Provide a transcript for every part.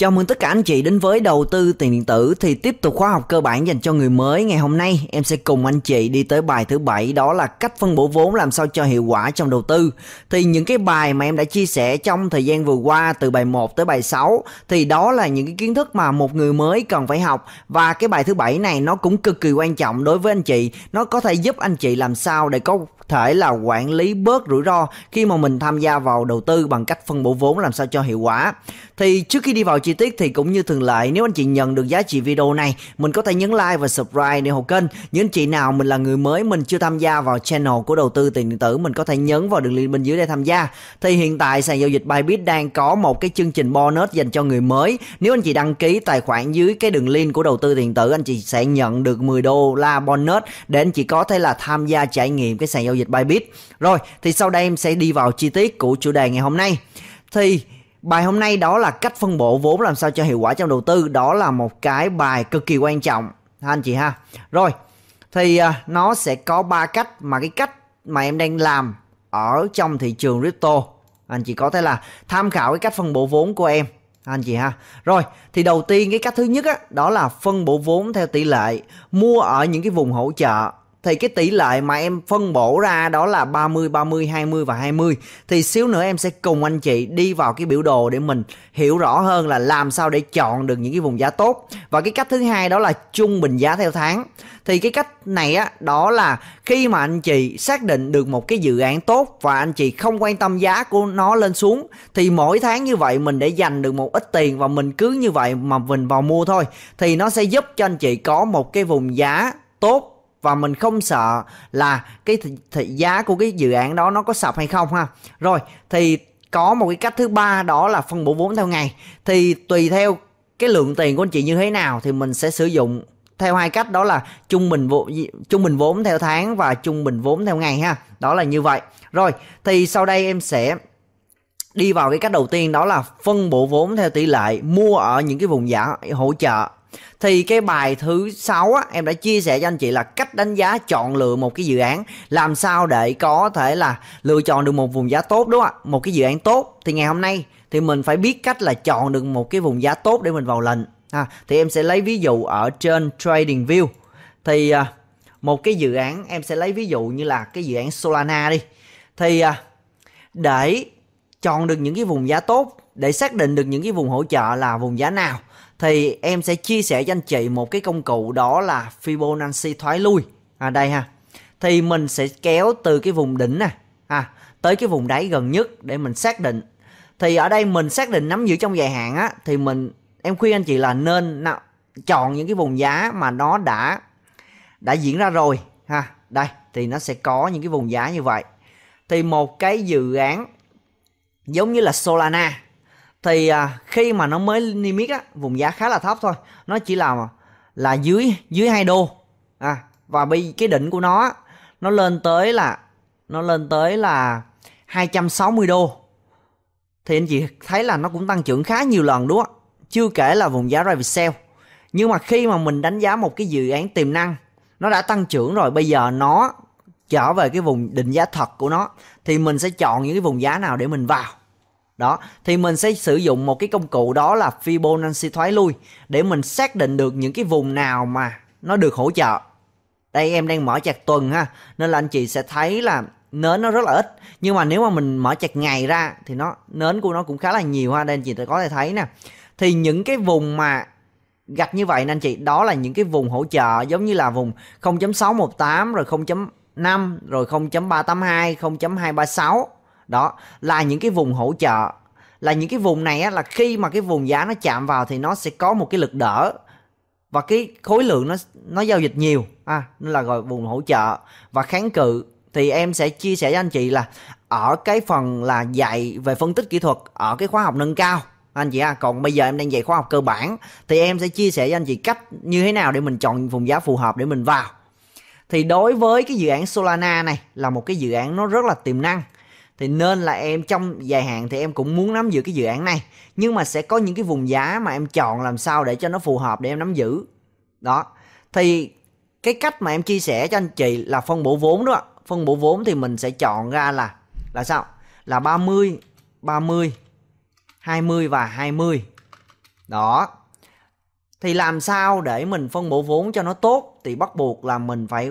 Chào mừng tất cả anh chị đến với đầu tư tiền điện tử thì tiếp tục khóa học cơ bản dành cho người mới ngày hôm nay em sẽ cùng anh chị đi tới bài thứ bảy đó là cách phân bổ vốn làm sao cho hiệu quả trong đầu tư. Thì những cái bài mà em đã chia sẻ trong thời gian vừa qua từ bài 1 tới bài 6 thì đó là những cái kiến thức mà một người mới cần phải học và cái bài thứ bảy này nó cũng cực kỳ quan trọng đối với anh chị, nó có thể giúp anh chị làm sao để có thể là quản lý bớt rủi ro khi mà mình tham gia vào đầu tư bằng cách phân bổ vốn làm sao cho hiệu quả. Thì trước khi đi vào chi tiết thì cũng như thường lệ nếu anh chị nhận được giá trị video này, mình có thể nhấn like và subscribe để hộp kênh. Những anh chị nào mình là người mới mình chưa tham gia vào channel của đầu tư tiền điện tử mình có thể nhấn vào đường link bên dưới để tham gia. Thì hiện tại sàn giao dịch Bybit đang có một cái chương trình bonus dành cho người mới. Nếu anh chị đăng ký tài khoản dưới cái đường link của đầu tư tiền tử anh chị sẽ nhận được 10 đô la bonus để anh chị có thể là tham gia trải nghiệm cái sàn giao dịch Bybit. Rồi, thì sau đây em sẽ đi vào chi tiết của chủ đề ngày hôm nay. Thì Bài hôm nay đó là cách phân bổ vốn làm sao cho hiệu quả trong đầu tư, đó là một cái bài cực kỳ quan trọng ha anh chị ha. Rồi, thì à, nó sẽ có ba cách mà cái cách mà em đang làm ở trong thị trường crypto anh chị có thể là tham khảo cái cách phân bổ vốn của em anh chị ha rồi thì đầu tiên cái cách thứ nhất á, đó là phân bổ vốn theo tỷ lệ mua ở những cái vùng hỗ trợ thì cái tỷ lệ mà em phân bổ ra đó là 30, 30, 20 và 20 thì xíu nữa em sẽ cùng anh chị đi vào cái biểu đồ để mình hiểu rõ hơn là làm sao để chọn được những cái vùng giá tốt và cái cách thứ hai đó là trung bình giá theo tháng thì cái cách này á đó là khi mà anh chị xác định được một cái dự án tốt và anh chị không quan tâm giá của nó lên xuống thì mỗi tháng như vậy mình để dành được một ít tiền và mình cứ như vậy mà mình vào mua thôi thì nó sẽ giúp cho anh chị có một cái vùng giá tốt và mình không sợ là cái thị, thị giá của cái dự án đó nó có sập hay không ha rồi thì có một cái cách thứ ba đó là phân bổ vốn theo ngày thì tùy theo cái lượng tiền của anh chị như thế nào thì mình sẽ sử dụng theo hai cách đó là trung bình vốn trung bình vốn theo tháng và trung bình vốn theo ngày ha đó là như vậy rồi thì sau đây em sẽ đi vào cái cách đầu tiên đó là phân bổ vốn theo tỷ lệ mua ở những cái vùng giá hỗ trợ thì cái bài thứ sáu á em đã chia sẻ cho anh chị là cách đánh giá chọn lựa một cái dự án làm sao để có thể là lựa chọn được một vùng giá tốt đúng không ạ một cái dự án tốt thì ngày hôm nay thì mình phải biết cách là chọn được một cái vùng giá tốt để mình vào lệnh à, thì em sẽ lấy ví dụ ở trên trading view thì à, một cái dự án em sẽ lấy ví dụ như là cái dự án solana đi thì à, để chọn được những cái vùng giá tốt để xác định được những cái vùng hỗ trợ là vùng giá nào thì em sẽ chia sẻ cho anh chị một cái công cụ đó là Fibonacci thoái lui à đây ha thì mình sẽ kéo từ cái vùng đỉnh nè à, tới cái vùng đáy gần nhất để mình xác định thì ở đây mình xác định nắm giữ trong dài hạn á thì mình em khuyên anh chị là nên nào, chọn những cái vùng giá mà nó đã đã diễn ra rồi ha đây thì nó sẽ có những cái vùng giá như vậy thì một cái dự án giống như là Solana thì à, khi mà nó mới niêm á vùng giá khá là thấp thôi nó chỉ là là dưới dưới hai đô à và bây cái đỉnh của nó nó lên tới là nó lên tới là 260 đô thì anh chị thấy là nó cũng tăng trưởng khá nhiều lần đúng không chưa kể là vùng giá private sale nhưng mà khi mà mình đánh giá một cái dự án tiềm năng nó đã tăng trưởng rồi bây giờ nó trở về cái vùng định giá thật của nó thì mình sẽ chọn những cái vùng giá nào để mình vào đó thì mình sẽ sử dụng một cái công cụ đó là Fibonacci thoái lui để mình xác định được những cái vùng nào mà nó được hỗ trợ đây em đang mở chặt tuần ha nên là anh chị sẽ thấy là nến nó rất là ít nhưng mà nếu mà mình mở chặt ngày ra thì nó nến của nó cũng khá là nhiều ha nên anh chị có thể thấy nè thì những cái vùng mà gạch như vậy nên chị đó là những cái vùng hỗ trợ giống như là vùng 0.618 rồi 0.5 rồi 0.382 0.236 đó là những cái vùng hỗ trợ là những cái vùng này á, là khi mà cái vùng giá nó chạm vào thì nó sẽ có một cái lực đỡ và cái khối lượng nó nó giao dịch nhiều à nên là gọi vùng hỗ trợ và kháng cự thì em sẽ chia sẻ cho anh chị là ở cái phần là dạy về phân tích kỹ thuật ở cái khóa học nâng cao anh chị à còn bây giờ em đang dạy khóa học cơ bản thì em sẽ chia sẻ cho anh chị cách như thế nào để mình chọn vùng giá phù hợp để mình vào thì đối với cái dự án Solana này là một cái dự án nó rất là tiềm năng thì nên là em trong dài hạn thì em cũng muốn nắm giữ cái dự án này nhưng mà sẽ có những cái vùng giá mà em chọn làm sao để cho nó phù hợp để em nắm giữ đó thì cái cách mà em chia sẻ cho anh chị là phân bổ vốn đó phân bổ vốn thì mình sẽ chọn ra là là sao là 30 30 20 và 20 đó thì làm sao để mình phân bổ vốn cho nó tốt thì bắt buộc là mình phải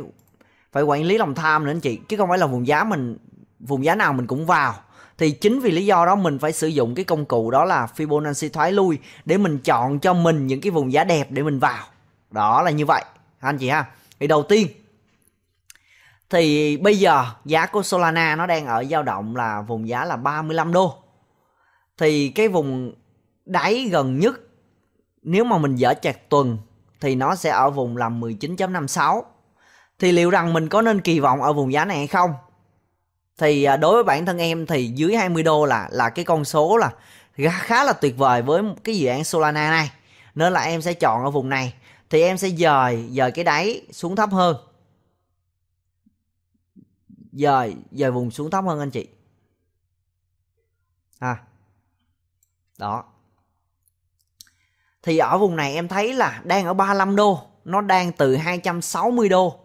phải quản lý lòng tham nữa anh chị chứ không phải là vùng giá mình vùng giá nào mình cũng vào thì chính vì lý do đó mình phải sử dụng cái công cụ đó là Fibonacci thoái lui để mình chọn cho mình những cái vùng giá đẹp để mình vào đó là như vậy anh chị ha thì đầu tiên thì bây giờ giá của Solana nó đang ở dao động là vùng giá là 35 đô thì cái vùng đáy gần nhất nếu mà mình dở chặt tuần thì nó sẽ ở vùng là 19.56 thì liệu rằng mình có nên kỳ vọng ở vùng giá này hay không thì à, đối với bản thân em thì dưới 20 đô là là cái con số là khá là tuyệt vời với cái dự án Solana này nên là em sẽ chọn ở vùng này thì em sẽ dời dời cái đáy xuống thấp hơn dời dời vùng xuống thấp hơn anh chị à đó thì ở vùng này em thấy là đang ở 35 đô nó đang từ 260 đô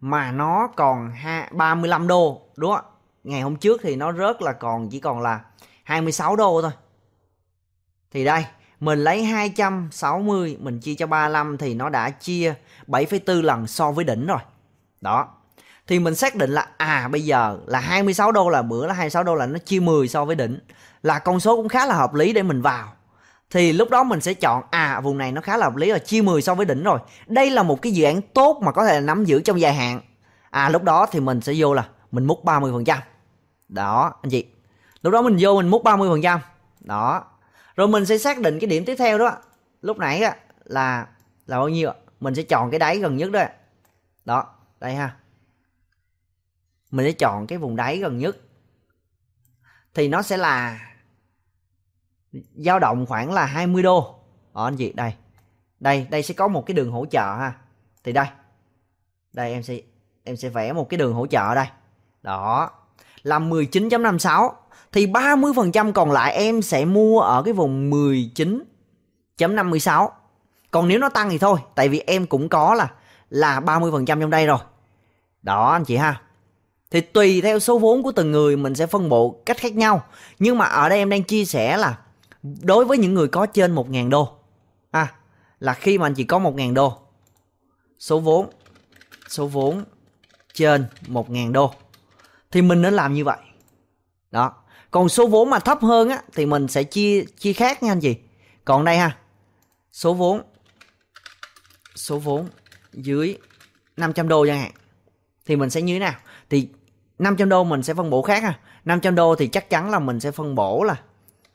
mà nó còn 35 đô đúng không ngày hôm trước thì nó rớt là còn chỉ còn là 26 đô thôi thì đây mình lấy 260 mình chia cho 35 thì nó đã chia 7,4 lần so với đỉnh rồi đó thì mình xác định là à bây giờ là 26 đô là bữa là 26 đô là nó chia 10 so với đỉnh là con số cũng khá là hợp lý để mình vào thì lúc đó mình sẽ chọn à vùng này nó khá là hợp lý là chia 10 so với đỉnh rồi đây là một cái dự án tốt mà có thể là nắm giữ trong dài hạn à lúc đó thì mình sẽ vô là mình múc 30 phần trăm đó anh chị lúc đó mình vô mình múc 30 phần trăm đó rồi mình sẽ xác định cái điểm tiếp theo đó lúc nãy á, là là bao nhiêu mình sẽ chọn cái đáy gần nhất đó đó đây ha mình sẽ chọn cái vùng đáy gần nhất thì nó sẽ là dao động khoảng là 20 đô ở anh chị đây đây đây sẽ có một cái đường hỗ trợ ha thì đây đây em sẽ em sẽ vẽ một cái đường hỗ trợ đây đó là 19.56 thì 30% còn lại em sẽ mua ở cái vùng 19.56. Còn nếu nó tăng thì thôi, tại vì em cũng có là là 30% trong đây rồi. Đó anh chị ha. Thì tùy theo số vốn của từng người mình sẽ phân bổ cách khác nhau. Nhưng mà ở đây em đang chia sẻ là đối với những người có trên 1.000 đô. À, là khi mà anh chị có 1.000 đô. Số vốn số vốn trên 1.000 đô thì mình nên làm như vậy đó còn số vốn mà thấp hơn á thì mình sẽ chia chia khác nha anh chị còn đây ha số vốn số vốn dưới 500 đô chẳng hạn thì mình sẽ như thế nào thì 500 đô mình sẽ phân bổ khác ha 500 đô thì chắc chắn là mình sẽ phân bổ là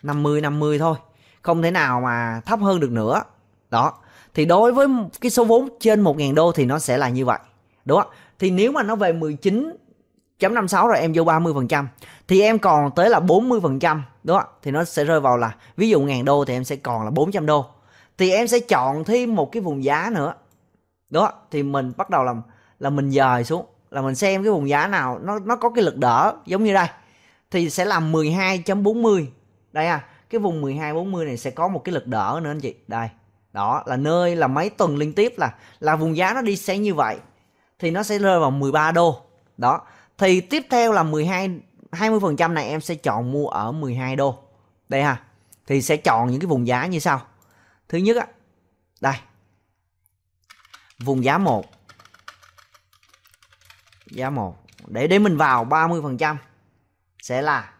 50 50 thôi không thể nào mà thấp hơn được nữa đó thì đối với cái số vốn trên 1.000 đô thì nó sẽ là như vậy đúng không thì nếu mà nó về 19 0.56 rồi em vô 30% thì em còn tới là 40% đúng không? Thì nó sẽ rơi vào là ví dụ ngàn đô thì em sẽ còn là 400 đô. Thì em sẽ chọn thêm một cái vùng giá nữa. Đó, thì mình bắt đầu làm là mình dời xuống là mình xem cái vùng giá nào nó nó có cái lực đỡ giống như đây. Thì sẽ làm 12.40. Đây à, cái vùng 12.40 này sẽ có một cái lực đỡ nữa anh chị. Đây. Đó là nơi là mấy tuần liên tiếp là là vùng giá nó đi sẽ như vậy thì nó sẽ rơi vào 13 đô. Đó, thì tiếp theo là 12 20% này em sẽ chọn mua ở 12 đô. Đây ha. Thì sẽ chọn những cái vùng giá như sau. Thứ nhất á. Đây. Vùng giá 1. Giá 1. Để để mình vào 30% sẽ là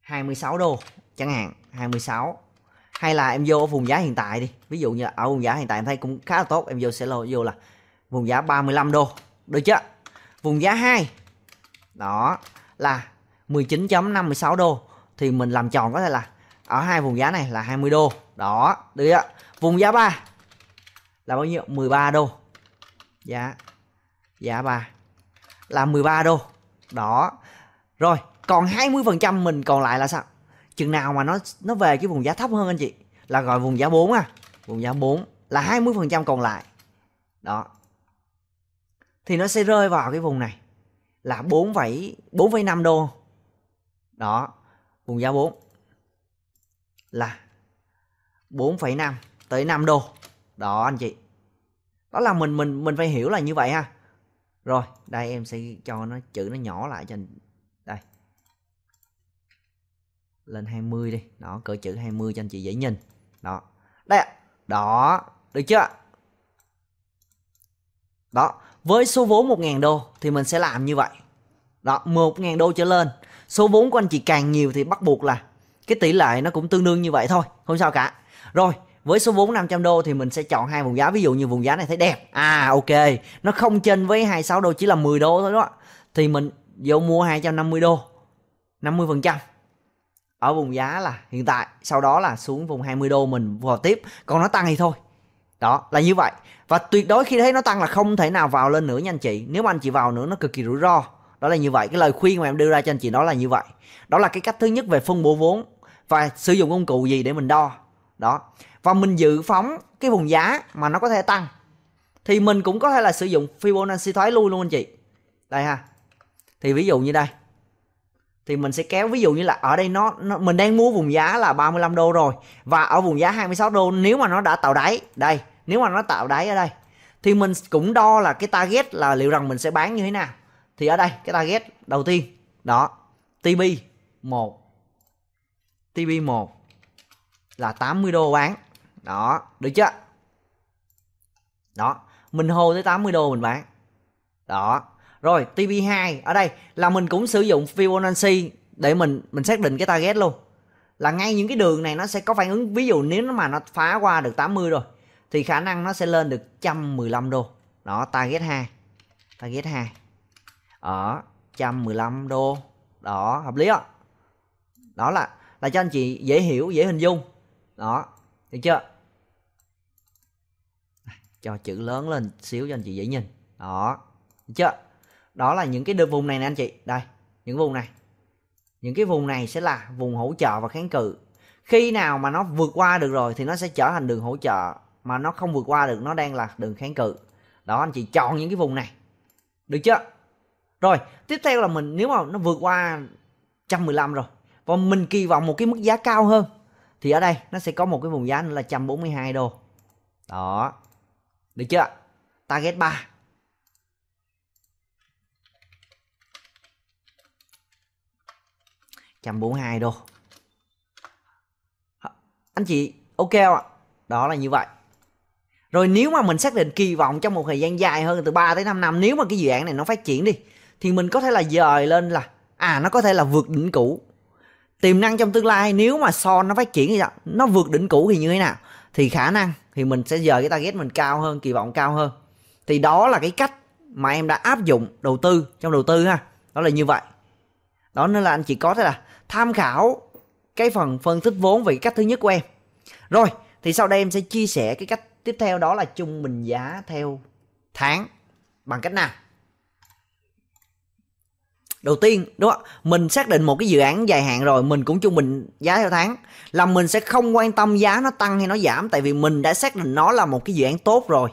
26 đô chẳng hạn 26 hay là em vô ở vùng giá hiện tại đi ví dụ như ở vùng giá hiện tại em thấy cũng khá là tốt em vô sẽ lô vô là vùng giá 35 đô được chưa vùng giá 2 đó là 19.56 đô thì mình làm tròn có thể là ở hai vùng giá này là 20 đô đó được chưa vùng giá 3 là bao nhiêu 13 đô giá giá 3 là 13 đô đó rồi còn 20 phần trăm mình còn lại là sao chừng nào mà nó nó về cái vùng giá thấp hơn anh chị là gọi vùng giá 4 à vùng giá 4 là 20 phần trăm còn lại đó thì nó sẽ rơi vào cái vùng này là 4,4,5 đô. Đó, vùng giá 4 là 4,5 tới 5 đô. Đó anh chị. Đó là mình mình mình phải hiểu là như vậy ha. Rồi, đây em sẽ cho nó chữ nó nhỏ lại cho anh. Đây. Lên 20 đi. Đó, cỡ chữ 20 cho anh chị dễ nhìn. Đó. Đây. Đó, được chưa? Đó, với số vốn 1.000 đô thì mình sẽ làm như vậy đó 1.000 đô trở lên số vốn của anh chị càng nhiều thì bắt buộc là cái tỷ lệ nó cũng tương đương như vậy thôi không sao cả rồi với số vốn 500 đô thì mình sẽ chọn hai vùng giá ví dụ như vùng giá này thấy đẹp à ok nó không trên với 26 đô chỉ là 10 đô thôi đó thì mình vô mua 250 đô 50 phần trăm ở vùng giá là hiện tại sau đó là xuống vùng 20 đô mình vào tiếp còn nó tăng thì thôi đó là như vậy và tuyệt đối khi thấy nó tăng là không thể nào vào lên nữa nha anh chị nếu mà anh chị vào nữa nó cực kỳ rủi ro đó là như vậy cái lời khuyên mà em đưa ra cho anh chị đó là như vậy đó là cái cách thứ nhất về phân bổ vốn và sử dụng công cụ gì để mình đo đó và mình dự phóng cái vùng giá mà nó có thể tăng thì mình cũng có thể là sử dụng Fibonacci thoái lui luôn anh chị đây ha thì ví dụ như đây thì mình sẽ kéo ví dụ như là ở đây nó, nó mình đang mua vùng giá là 35 đô rồi và ở vùng giá 26 đô nếu mà nó đã tạo đáy đây nếu mà nó tạo đáy ở đây thì mình cũng đo là cái target là liệu rằng mình sẽ bán như thế nào thì ở đây cái target đầu tiên đó TB 1 TB 1 là 80 đô bán đó được chưa đó mình hô tới 80 đô mình bán đó rồi TB2 ở đây là mình cũng sử dụng Fibonacci để mình mình xác định cái target luôn là ngay những cái đường này nó sẽ có phản ứng ví dụ nếu mà nó phá qua được 80 rồi thì khả năng nó sẽ lên được 115 đô đó target 2 target 2 ở 115 đô đó hợp lý đó đó là là cho anh chị dễ hiểu dễ hình dung đó được chưa cho chữ lớn lên xíu cho anh chị dễ nhìn đó được chưa đó là những cái đường vùng này nè anh chị đây những vùng này những cái vùng này sẽ là vùng hỗ trợ và kháng cự khi nào mà nó vượt qua được rồi thì nó sẽ trở thành đường hỗ trợ mà nó không vượt qua được nó đang là đường kháng cự đó anh chị chọn những cái vùng này được chưa rồi tiếp theo là mình nếu mà nó vượt qua 115 rồi và mình kỳ vọng một cái mức giá cao hơn thì ở đây nó sẽ có một cái vùng giá nữa là 142 đô đó được chưa target 3 142 đô anh chị ok không ạ đó là như vậy rồi nếu mà mình xác định kỳ vọng trong một thời gian dài hơn từ 3 tới 5 năm nếu mà cái dự án này nó phát triển đi thì mình có thể là dời lên là à nó có thể là vượt đỉnh cũ tiềm năng trong tương lai nếu mà son nó phát triển thì nó vượt đỉnh cũ thì như thế nào thì khả năng thì mình sẽ dời cái target mình cao hơn kỳ vọng cao hơn thì đó là cái cách mà em đã áp dụng đầu tư trong đầu tư ha đó là như vậy đó nên là anh chỉ có thể là tham khảo cái phần phân tích vốn về cách thứ nhất của em rồi thì sau đây em sẽ chia sẻ cái cách tiếp theo đó là trung bình giá theo tháng bằng cách nào đầu tiên đúng không mình xác định một cái dự án dài hạn rồi mình cũng trung bình giá theo tháng là mình sẽ không quan tâm giá nó tăng hay nó giảm tại vì mình đã xác định nó là một cái dự án tốt rồi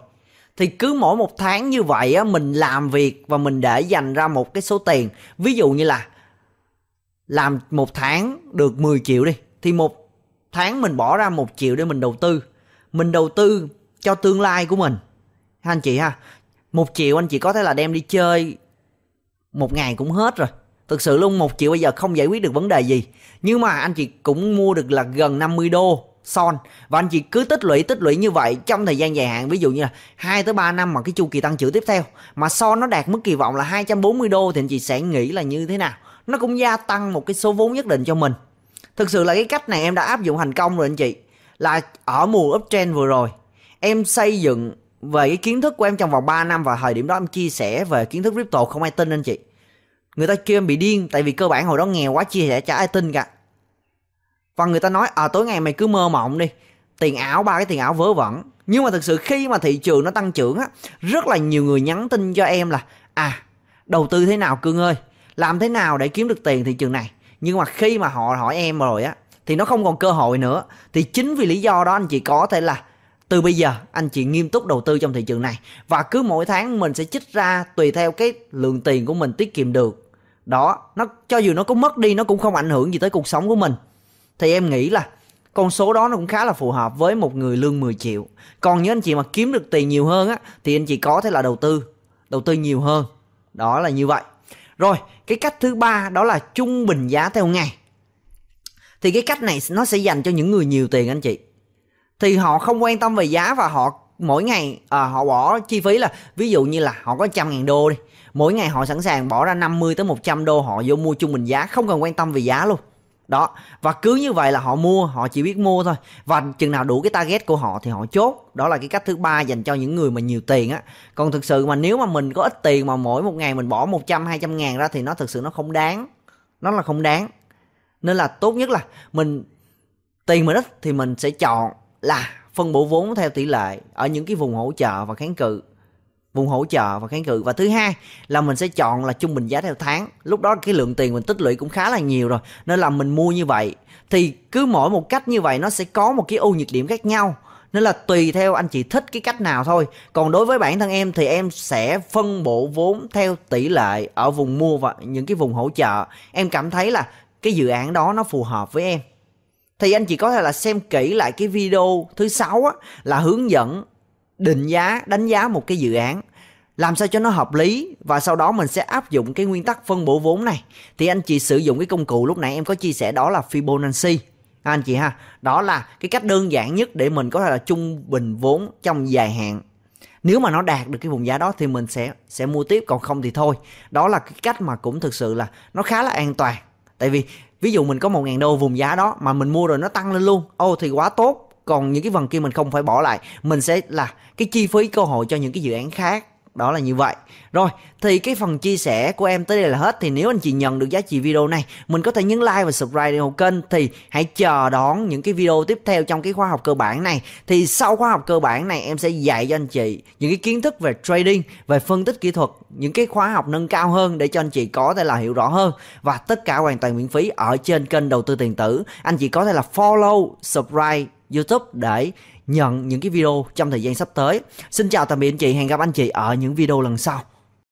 thì cứ mỗi một tháng như vậy á, mình làm việc và mình để dành ra một cái số tiền ví dụ như là làm một tháng được 10 triệu đi thì một tháng mình bỏ ra một triệu để mình đầu tư mình đầu tư cho tương lai của mình ha anh chị ha một triệu anh chị có thể là đem đi chơi một ngày cũng hết rồi thực sự luôn một triệu bây giờ không giải quyết được vấn đề gì nhưng mà anh chị cũng mua được là gần 50 đô son và anh chị cứ tích lũy tích lũy như vậy trong thời gian dài hạn ví dụ như là 2 tới 3 năm mà cái chu kỳ tăng trưởng tiếp theo mà son nó đạt mức kỳ vọng là 240 đô thì anh chị sẽ nghĩ là như thế nào nó cũng gia tăng một cái số vốn nhất định cho mình thực sự là cái cách này em đã áp dụng thành công rồi anh chị là ở mùa uptrend vừa rồi em xây dựng về cái kiến thức của em trong vòng 3 năm và thời điểm đó em chia sẻ về kiến thức crypto không ai tin anh chị người ta kêu em bị điên tại vì cơ bản hồi đó nghèo quá chia sẻ chả ai tin cả và người ta nói à tối ngày mày cứ mơ mộng đi tiền ảo ba cái tiền ảo vớ vẩn nhưng mà thực sự khi mà thị trường nó tăng trưởng á rất là nhiều người nhắn tin cho em là à đầu tư thế nào cương ơi làm thế nào để kiếm được tiền thị trường này nhưng mà khi mà họ hỏi em rồi á thì nó không còn cơ hội nữa thì chính vì lý do đó anh chị có thể là từ bây giờ anh chị nghiêm túc đầu tư trong thị trường này và cứ mỗi tháng mình sẽ trích ra tùy theo cái lượng tiền của mình tiết kiệm được đó nó cho dù nó có mất đi nó cũng không ảnh hưởng gì tới cuộc sống của mình thì em nghĩ là con số đó nó cũng khá là phù hợp với một người lương 10 triệu còn nếu anh chị mà kiếm được tiền nhiều hơn á thì anh chị có thể là đầu tư đầu tư nhiều hơn đó là như vậy rồi cái cách thứ ba đó là trung bình giá theo ngày thì cái cách này nó sẽ dành cho những người nhiều tiền anh chị thì họ không quan tâm về giá và họ mỗi ngày à, họ bỏ chi phí là ví dụ như là họ có trăm ngàn đô đi mỗi ngày họ sẵn sàng bỏ ra 50 tới 100 đô họ vô mua trung bình giá không cần quan tâm về giá luôn đó và cứ như vậy là họ mua họ chỉ biết mua thôi và chừng nào đủ cái target của họ thì họ chốt đó là cái cách thứ ba dành cho những người mà nhiều tiền á còn thực sự mà nếu mà mình có ít tiền mà mỗi một ngày mình bỏ 100 200 ngàn ra thì nó thực sự nó không đáng nó là không đáng nên là tốt nhất là mình tiền mình ít thì mình sẽ chọn là phân bổ vốn theo tỷ lệ ở những cái vùng hỗ trợ và kháng cự vùng hỗ trợ và kháng cự và thứ hai là mình sẽ chọn là trung bình giá theo tháng lúc đó cái lượng tiền mình tích lũy cũng khá là nhiều rồi nên là mình mua như vậy thì cứ mỗi một cách như vậy nó sẽ có một cái ưu nhược điểm khác nhau nên là tùy theo anh chị thích cái cách nào thôi còn đối với bản thân em thì em sẽ phân bổ vốn theo tỷ lệ ở vùng mua và những cái vùng hỗ trợ em cảm thấy là cái dự án đó nó phù hợp với em thì anh chị có thể là xem kỹ lại cái video thứ sáu á là hướng dẫn định giá đánh giá một cái dự án làm sao cho nó hợp lý và sau đó mình sẽ áp dụng cái nguyên tắc phân bổ vốn này thì anh chị sử dụng cái công cụ lúc nãy em có chia sẻ đó là Fibonacci à, anh chị ha đó là cái cách đơn giản nhất để mình có thể là trung bình vốn trong dài hạn nếu mà nó đạt được cái vùng giá đó thì mình sẽ sẽ mua tiếp còn không thì thôi đó là cái cách mà cũng thực sự là nó khá là an toàn tại vì ví dụ mình có 1.000 đô vùng giá đó mà mình mua rồi nó tăng lên luôn ô thì quá tốt còn những cái phần kia mình không phải bỏ lại mình sẽ là cái chi phí cơ hội cho những cái dự án khác đó là như vậy rồi thì cái phần chia sẻ của em tới đây là hết thì nếu anh chị nhận được giá trị video này mình có thể nhấn like và subscribe ủng kênh thì hãy chờ đón những cái video tiếp theo trong cái khóa học cơ bản này thì sau khóa học cơ bản này em sẽ dạy cho anh chị những cái kiến thức về trading về phân tích kỹ thuật những cái khóa học nâng cao hơn để cho anh chị có thể là hiểu rõ hơn và tất cả hoàn toàn miễn phí ở trên kênh đầu tư tiền tử anh chị có thể là follow subscribe youtube để nhận những cái video trong thời gian sắp tới. Xin chào tạm biệt anh chị, hẹn gặp anh chị ở những video lần sau.